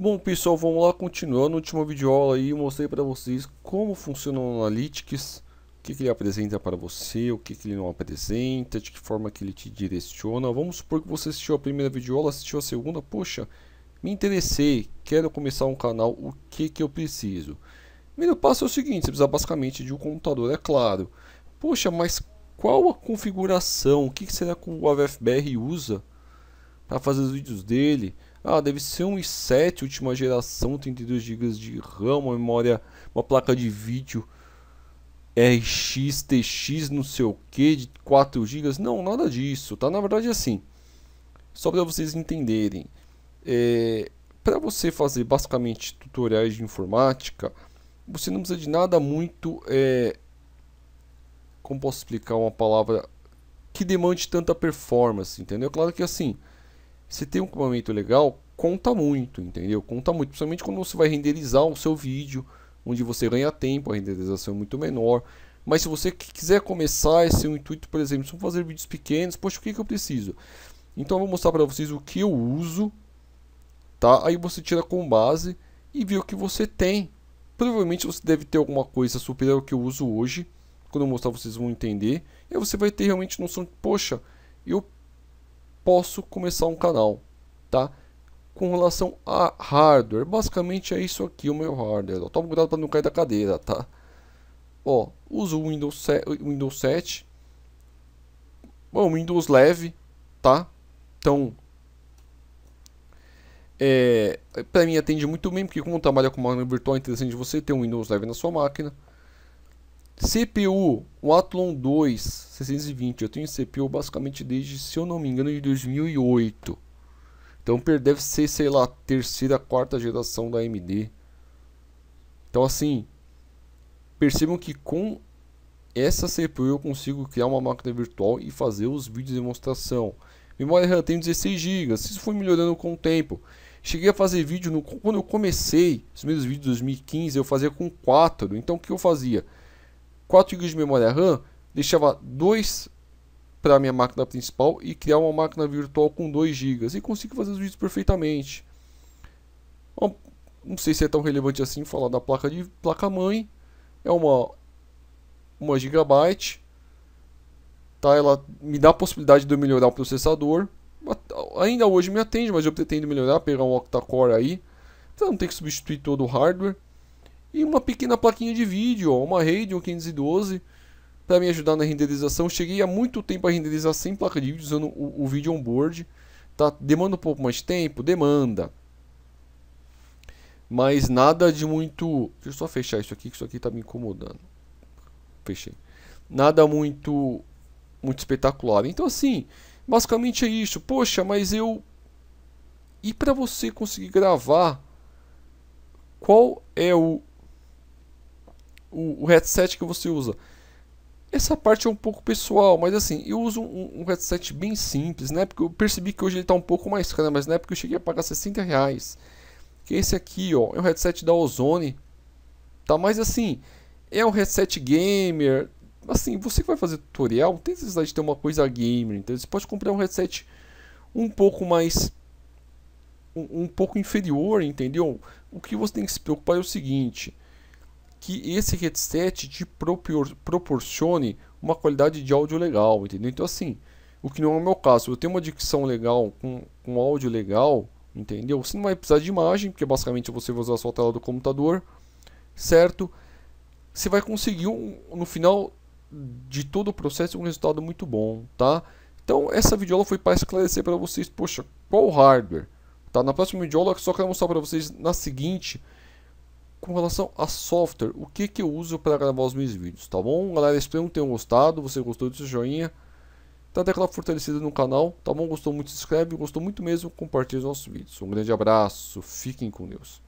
Bom pessoal, vamos lá, continuando, última videoaula vídeo aula aí eu mostrei para vocês como funciona o Analytics, o que, que ele apresenta para você, o que, que ele não apresenta, de que forma que ele te direciona. Vamos supor que você assistiu a primeira vídeo aula, assistiu a segunda, poxa, me interessei, quero começar um canal, o que que eu preciso? Primeiro passo é o seguinte, você precisa basicamente de um computador, é claro. Poxa, mas qual a configuração, o que, que será que o AVFBR usa para fazer os vídeos dele? Ah, deve ser um i7, última geração, 32 GB de RAM, uma memória, uma placa de vídeo RX, TX, não sei o que, de 4 GB. Não, nada disso, tá? Na verdade é assim, só para vocês entenderem, é, para você fazer basicamente tutoriais de informática, você não precisa de nada muito, é, como posso explicar uma palavra que demande tanta performance, entendeu? Claro que assim se tem um equipamento legal, conta muito, entendeu? Conta muito, principalmente quando você vai renderizar o seu vídeo, onde você ganha tempo, a renderização é muito menor. Mas se você quiser começar esse é um intuito, por exemplo, se eu fazer vídeos pequenos, poxa, o que, que eu preciso? Então eu vou mostrar para vocês o que eu uso, tá? Aí você tira com base e vê o que você tem. Provavelmente você deve ter alguma coisa superior ao que eu uso hoje. Quando eu mostrar vocês vão entender. E aí você vai ter realmente noção de, poxa, eu posso começar um canal, tá? Com relação a hardware, basicamente é isso aqui o meu hardware. Ó. Toma cuidado para não cair da cadeira, tá? Ó, uso o Windows 7, Windows 7 Bom, Windows leve, tá? Então, é, para mim atende muito bem, porque como trabalha com máquina virtual, é interessante você ter um Windows leve na sua máquina. CPU, o Athlon 2 620. Eu tenho CPU basicamente desde, se eu não me engano, de 2008. Então deve ser, sei lá, terceira, quarta geração da AMD. Então assim, percebam que com essa CPU eu consigo criar uma máquina virtual e fazer os vídeos de demonstração. Memória RAM tem 16 GB, isso foi melhorando com o tempo. Cheguei a fazer vídeo no, quando eu comecei, os meus vídeos de 2015 eu fazia com 4. Então o que eu fazia? 4 GB de memória RAM, deixava 2 para minha máquina principal e criar uma máquina virtual com 2 GB. E consigo fazer os vídeos perfeitamente. não sei se é tão relevante assim falar da placa de placa mãe. É uma 1 gigabyte. Tá, ela me dá a possibilidade de eu melhorar o processador. Ainda hoje me atende, mas eu pretendo melhorar, pegar um octa-core aí. Então não tem que substituir todo o hardware e uma pequena plaquinha de vídeo, ó, uma Radeon 512 para me ajudar na renderização. Cheguei há muito tempo a renderizar sem placa de vídeo usando o, o vídeo onboard. Tá? Demanda um pouco mais de tempo? Demanda. Mas nada de muito... Deixa eu só fechar isso aqui, que isso aqui está me incomodando. Fechei. Nada muito muito espetacular. Então assim, basicamente é isso. Poxa, mas eu e para você conseguir gravar, qual é o o, o headset que você usa. Essa parte é um pouco pessoal, mas assim, eu uso um, um headset bem simples, né? Porque eu percebi que hoje ele está um pouco mais caro, mas na época eu cheguei a pagar 60 reais. Que esse aqui, ó, é um headset da Ozone, tá? Mas assim, é um headset gamer, assim, você que vai fazer tutorial, não tem necessidade de ter uma coisa gamer, então você pode comprar um headset um pouco mais um, um pouco inferior, entendeu? O que você tem que se preocupar é o seguinte, que esse headset te propor proporcione uma qualidade de áudio legal, entendeu? Então assim, o que não é o meu caso, eu tenho uma dicção legal, com, com áudio legal, entendeu? Você não vai precisar de imagem, porque basicamente você vai usar sua tela do computador, certo? Você vai conseguir um, no final de todo o processo um resultado muito bom, tá? Então essa videoaula foi para esclarecer para vocês, poxa, qual hardware? Tá? Na próxima videoaula só quero mostrar para vocês na seguinte com relação a software, o que, que eu uso para gravar os meus vídeos, tá bom? Galera, espero que tenham gostado, você gostou desse joinha, tá até aquela fortalecida no canal, tá bom? Gostou muito, se inscreve, gostou muito mesmo, compartilha os nossos vídeos. Um grande abraço, fiquem com Deus.